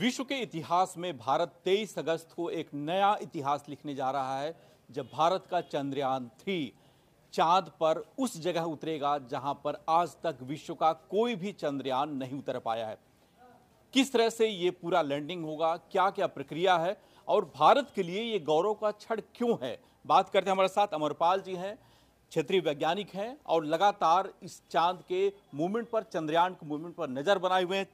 विश्व के इतिहास में भारत 23 अगस्त को एक नया इतिहास लिखने जा रहा है जब भारत का चंद्रयान थ्री चांद पर उस जगह उतरेगा जहां पर आज तक विश्व का कोई भी चंद्रयान नहीं उतर पाया है किस तरह से ये पूरा लैंडिंग होगा क्या क्या प्रक्रिया है और भारत के लिए ये गौरव का क्षण क्यों है बात करते हैं हमारे साथ अमरपाल जी हैं क्षेत्रीय वैज्ञानिक हैं और लगातार इस चांद के मूवमेंट पर चंद्रयान के मूवमेंट पर नज़र बनाए हुए हैं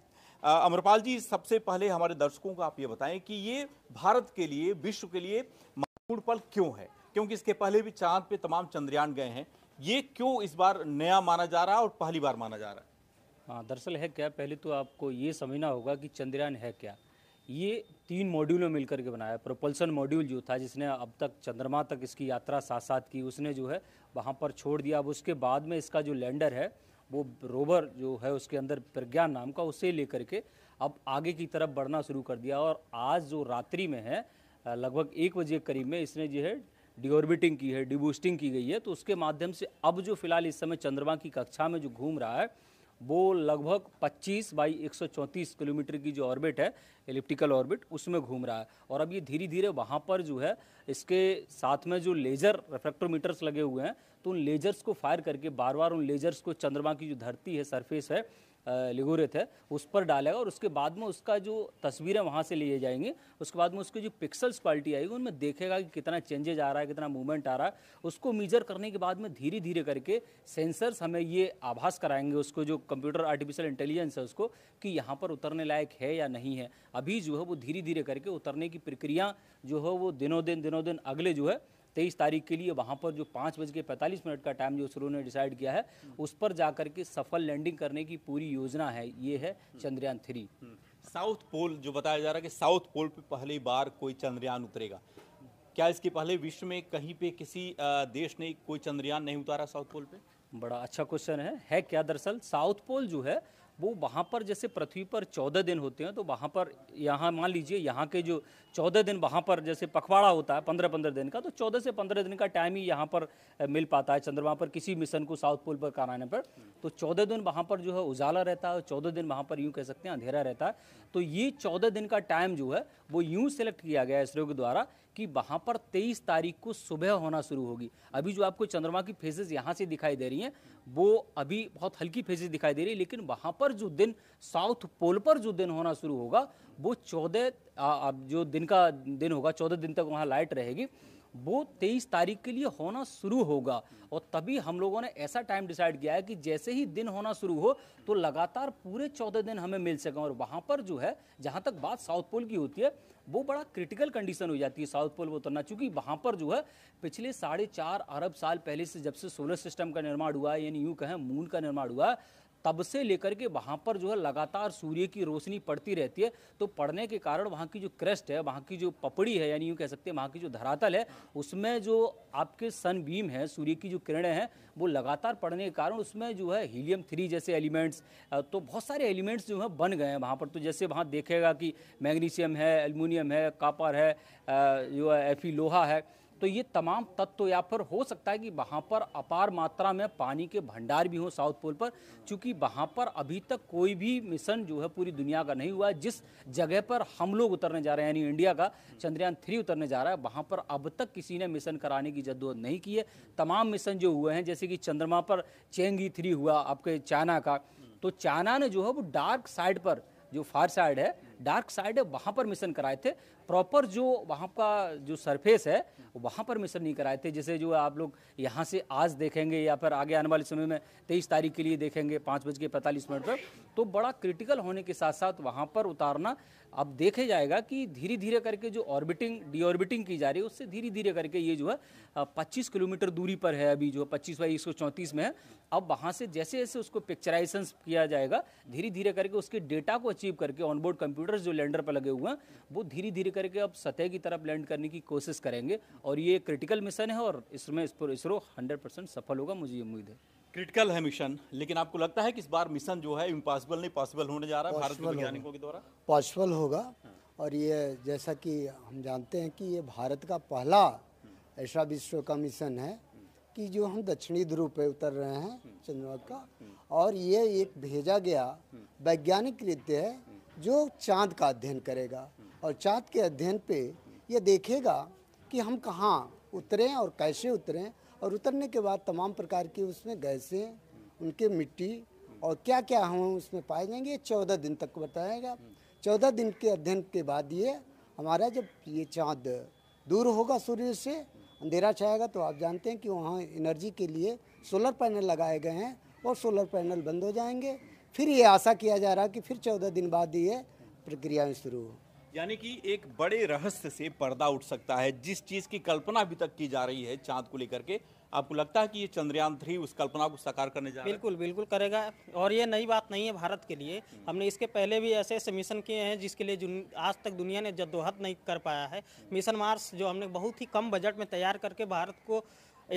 अमरपाल जी सबसे पहले हमारे दर्शकों को आप ये बताएं कि ये भारत के लिए विश्व के लिए महत्वपूर्ण पल क्यों है क्योंकि इसके पहले भी चांद पे तमाम चंद्रयान गए हैं ये क्यों इस बार नया माना जा रहा है और पहली बार माना जा रहा है हाँ दरअसल है क्या पहले तो आपको ये समझना होगा कि चंद्रयान है क्या ये तीन मॉड्यूल में मिलकर के बनाया प्रोपल्सन मॉड्यूल जो था जिसने अब तक चंद्रमा तक इसकी यात्रा साथ साथ की उसने जो है वहाँ पर छोड़ दिया अब उसके बाद में इसका जो लैंडर है वो रोवर जो है उसके अंदर प्रज्ञान नाम का उसे लेकर के अब आगे की तरफ बढ़ना शुरू कर दिया और आज जो रात्रि में है लगभग एक बजे करीब में इसने जो है डिओर्बिटिंग की है डिबूस्टिंग की गई है तो उसके माध्यम से अब जो फिलहाल इस समय चंद्रमा की कक्षा में जो घूम रहा है वो लगभग 25 बाई 134 किलोमीटर की जो ऑर्बिट है एलिप्टिकल ऑर्बिट उसमें घूम रहा है और अब ये धीरे धीरे वहाँ पर जो है इसके साथ में जो लेज़र रेफ्रेक्ट्रोमीटर्स लगे हुए हैं तो उन लेज़र्स को फायर करके बार बार उन लेज़र्स को चंद्रमा की जो धरती है सरफेस है लिगोरिथ है उस पर डालेगा और उसके बाद में उसका जो तस्वीरें वहाँ से लिए जाएंगी उसके बाद में उसकी जो पिक्सल्स क्वालिटी आएगी उनमें देखेगा कि कितना चेंजेज आ रहा है कितना मूवमेंट आ रहा है उसको मीजर करने के बाद में धीरे धीरे करके सेंसर्स हमें ये आभास कराएंगे उसको जो कंप्यूटर आर्टिफिशियल इंटेलिजेंस है उसको कि यहाँ पर उतरने लायक है या नहीं है अभी जो है वो धीरे धीरे करके उतरने की प्रक्रिया जो है वो दिनों दिन दिनों दिन अगले जो है तेईस तारीख के लिए वहाँ पर जो पाँच बज के पैंतालीस मिनट का टाइम जो इसरो ने डिसाइड किया है उस पर जाकर के सफल लैंडिंग करने की पूरी योजना है ये है चंद्रयान थ्री साउथ पोल जो बताया जा रहा है कि साउथ पोल पर पहली बार कोई चंद्रयान उतरेगा क्या इसके पहले विश्व में कहीं पे किसी देश ने कोई चंद्रयान नहीं उतारा साउथ पोल पे बड़ा अच्छा क्वेश्चन है है क्या दरअसल साउथ पोल जो है वो वहाँ पर जैसे पृथ्वी पर चौदह दिन होते हैं तो वहाँ पर यहाँ मान लीजिए यहाँ के जो चौदह दिन वहाँ पर जैसे पखवाड़ा होता है पंद्रह पंद्रह दिन का तो चौदह से पंद्रह दिन का टाइम ही यहाँ पर मिल पाता है चंद्रमा पर किसी मिशन को साउथ पोल पर कराने पर तो चौदह दिन वहाँ पर जो है उजाला रहता है चौदह दिन वहाँ पर यूँ कह सकते हैं अंधेरा रहता है तो ये चौदह दिन का टाइम जो है वो यूँ सेलेक्ट किया गया इसरो के द्वारा कि वहाँ पर तेईस तारीख को सुबह होना शुरू होगी अभी जो आपको चंद्रमा की फेजेस यहाँ से दिखाई दे रही रही हैं वो अभी बहुत हल्की फेजेज दिखाई दे रही है लेकिन वहाँ पर जो दिन साउथ पोल पर जो दिन होना शुरू होगा वो चौदह जो दिन का दिन होगा चौदह दिन तक वहाँ लाइट रहेगी वो 23 तारीख के लिए होना शुरू होगा और तभी हम लोगों ने ऐसा टाइम डिसाइड किया है कि जैसे ही दिन होना शुरू हो तो लगातार पूरे चौदह दिन हमें मिल सकें और वहाँ पर जो है जहाँ तक बात साउथ पोल की होती है वो बड़ा क्रिटिकल कंडीशन हो जाती है साउथ पोल वो उतरना चूँकि वहाँ पर जो है पिछले साढ़े चार अरब साल पहले से जब से सोलर सिस्टम का निर्माण हुआ है यानी यूँ कहें मून का निर्माण हुआ तब से लेकर के वहाँ पर जो है लगातार सूर्य की रोशनी पड़ती रहती है तो पड़ने के कारण वहाँ की जो क्रेस्ट है वहाँ की जो पपड़ी है यानी यूँ कह सकते हैं वहाँ की जो धरातल है उसमें जो आपके सन बीम है सूर्य की जो किरणें हैं वो लगातार पड़ने के कारण उसमें जो है हीलियम थ्री जैसे एलिमेंट्स तो बहुत सारे एलिमेंट्स जो हैं बन गए हैं वहाँ पर तो जैसे वहाँ देखेगा कि मैग्नीशियम है एलमिनियम है कापर है जो है एफी लोहा है तो ये तमाम तत्व या फिर हो सकता है कि वहाँ पर अपार मात्रा में पानी के भंडार भी हों साउथ पोल पर चूँकि वहाँ पर अभी तक कोई भी मिशन जो है पूरी दुनिया का नहीं हुआ जिस जगह पर हम लोग उतरने जा रहे हैं यानी इंडिया का चंद्रयान थ्री उतरने जा रहा है वहाँ पर अब तक किसी ने मिशन कराने की जद्दोजहद नहीं की है तमाम मिशन जो हुए हैं जैसे कि चंद्रमा पर चेंगी थ्री हुआ आपके चाइना का तो चाइना ने जो है वो डार्क साइड पर जो फार साइड है डार्क साइड वहाँ पर मिशन कराए थे प्रॉपर जो वहाँ का जो सरफेस है वहाँ पर मिशन नहीं कराए थे जैसे जो आप लोग यहाँ से आज देखेंगे या फिर आगे आने वाले समय में तेईस तारीख के लिए देखेंगे पाँच बज के पैंतालीस मिनट पर तो बड़ा क्रिटिकल होने के साथ साथ वहाँ पर उतारना अब देखे जाएगा कि धीरे धीरे करके जो ऑर्बिटिंग डीऑर्बिटिंग की जा रही है उससे धीरे धीरे करके ये जो है पच्चीस किलोमीटर दूरी पर है अभी जो पच्चीस बाई एक में है अब वहाँ से जैसे जैसे उसको पिक्चराइजेशन किया जाएगा धीरे धीरे करके उसके डेटा को अचीव करके ऑनबोर्ड कंप्यूटर सोल्डर्स जो लैंडर पर लगे हुए हैं वो धीरे धीरे करके अब सतह की तरफ लैंड करने की कोशिश करेंगे और ये क्रिटिकल मिशन है और इसमें इसरो हंड्रेड परसेंट सफल होगा मुझे उम्मीद है क्रिटिकल है मिशन लेकिन आपको लगता है कि इस बार मिशन जो है इम्पॉसिबल नहीं पॉसिबल होने जा रहा है भारत के वैज्ञानिकों के द्वारा पॉसिबल होगा और ये जैसा कि हम जानते हैं कि ये भारत का पहला ऐसा विश्व का मिशन है कि जो हम दक्षिणी ध्रुव पे उतर रहे हैं चंद्रमा का और ये एक भेजा गया वैज्ञानिक कृत्य है जो चाँद का अध्ययन करेगा और चाँद के अध्ययन पे ये देखेगा कि हम कहाँ उतरें और कैसे उतरें और उतरने के बाद तमाम प्रकार की उसमें गैसें उनके मिट्टी और क्या क्या हम उसमें पाए जाएंगे चौदह दिन तक बताएगा चौदह दिन के अध्ययन के बाद ये हमारा जब ये चाँद दूर होगा सूर्य से अंधेरा छाएगा तो आप जानते हैं कि वहाँ एनर्जी के लिए सोलर पैनल लगाए गए हैं और सोलर पैनल बंद हो जाएंगे फिर ये आशा किया जा रहा कि फिर चौदह दिन बाद ये में शुरू हो यानी कि एक बड़े रहस्य से पर्दा उठ सकता है जिस चीज़ की कल्पना अभी तक की जा रही है चांद को लेकर के आपको लगता है कि ये चंद्रयान थ्री उस कल्पना को साकार करने जा बिल्कुल बिल्कुल करेगा और ये नई बात नहीं है भारत के लिए हमने इसके पहले भी ऐसे ऐसे मिशन किए हैं जिसके लिए आज तक दुनिया ने जद्दोहद नहीं कर पाया है मिशन मार्स जो हमने बहुत ही कम बजट में तैयार करके भारत को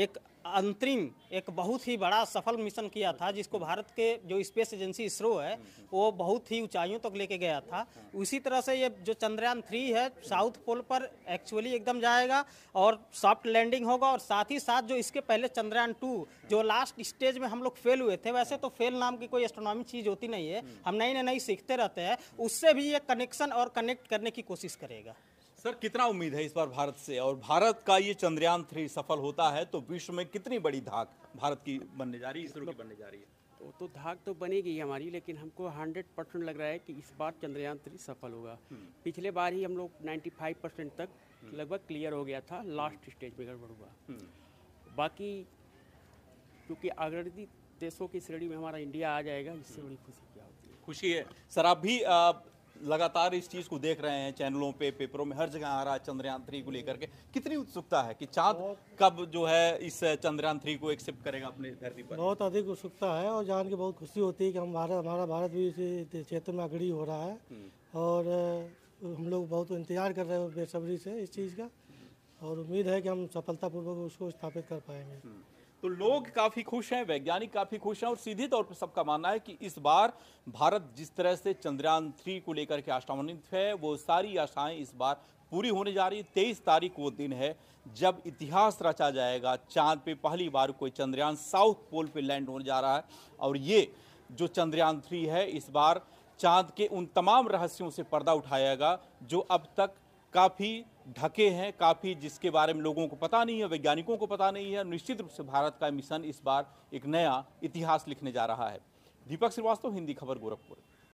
एक अंतरिम एक बहुत ही बड़ा सफल मिशन किया था जिसको भारत के जो स्पेस एजेंसी इसरो है वो बहुत ही ऊंचाइयों तक तो लेके गया था उसी तरह से ये जो चंद्रयान थ्री है साउथ पोल पर एक्चुअली एकदम जाएगा और सॉफ्ट लैंडिंग होगा और साथ ही साथ जो इसके पहले चंद्रयान टू जो लास्ट स्टेज में हम लोग फेल हुए थे वैसे तो फेल नाम की कोई एस्ट्रोनॉमी चीज़ होती नहीं है हम नई नई सीखते रहते हैं उससे भी ये कनेक्शन और कनेक्ट करने की कोशिश करेगा सर कितना उम्मीद है इस बार भारत से और भारत का ये चंद्रयान थ्री सफल होता है तो विश्व में कितनी बड़ी धाक भारत की बनने जा रही है इसरो की बनने जा रही है वो तो, तो धाक तो बनेगी हमारी लेकिन हमको 100 परसेंट लग रहा है कि इस बार चंद्रयान थ्री सफल होगा हम्म। पिछले बार ही हम लोग 95 परसेंट तक हम्म। लगभग क्लियर हो गया था लास्ट स्टेज में गड़बड़ हुआ हम्म। बाकी क्योंकि अग्रणी देशों की श्रेणी में हमारा इंडिया आ जाएगा इससे बड़ी खुशी क्या होती है खुशी है सर आप भी लगातार इस चीज़ को देख रहे हैं चैनलों पे पेपरों में हर जगह आ रहा है चंद्रयान थ्री को लेकर के कितनी उत्सुकता है कि चांद कब जो है इस चंद्रयान थ्री को एक्सेप्ट करेगा अपने धरती पर बहुत अधिक उत्सुकता है और जान के बहुत खुशी होती है कि हम भारत हमारा भारत भी इस क्षेत्र में अगड़ी हो रहा है हम्म। और हम लोग बहुत इंतजार कर रहे हैं बेसब्री से इस चीज़ का और उम्मीद है कि हम सफलतापूर्वक उसको स्थापित कर पाएंगे हम्म। तो लोग काफ़ी खुश हैं वैज्ञानिक काफ़ी खुश हैं और सीधे तौर पर सबका मानना है कि इस बार भारत जिस तरह से चंद्रयान थ्री को लेकर के आशान्वित है वो सारी आशाएं इस बार पूरी होने जा रही है तेईस तारीख वो दिन है जब इतिहास रचा जाएगा चांद पे पहली बार कोई चंद्रयान साउथ पोल पे लैंड होने जा रहा है और ये जो चंद्रयान थ्री है इस बार चांद के उन तमाम रहस्यों से पर्दा उठाएगा जो अब तक काफ़ी ढके हैं काफ़ी जिसके बारे में लोगों को पता नहीं है वैज्ञानिकों को पता नहीं है निश्चित रूप से भारत का मिशन इस बार एक नया इतिहास लिखने जा रहा है दीपक श्रीवास्तव हिंदी खबर गोरखपुर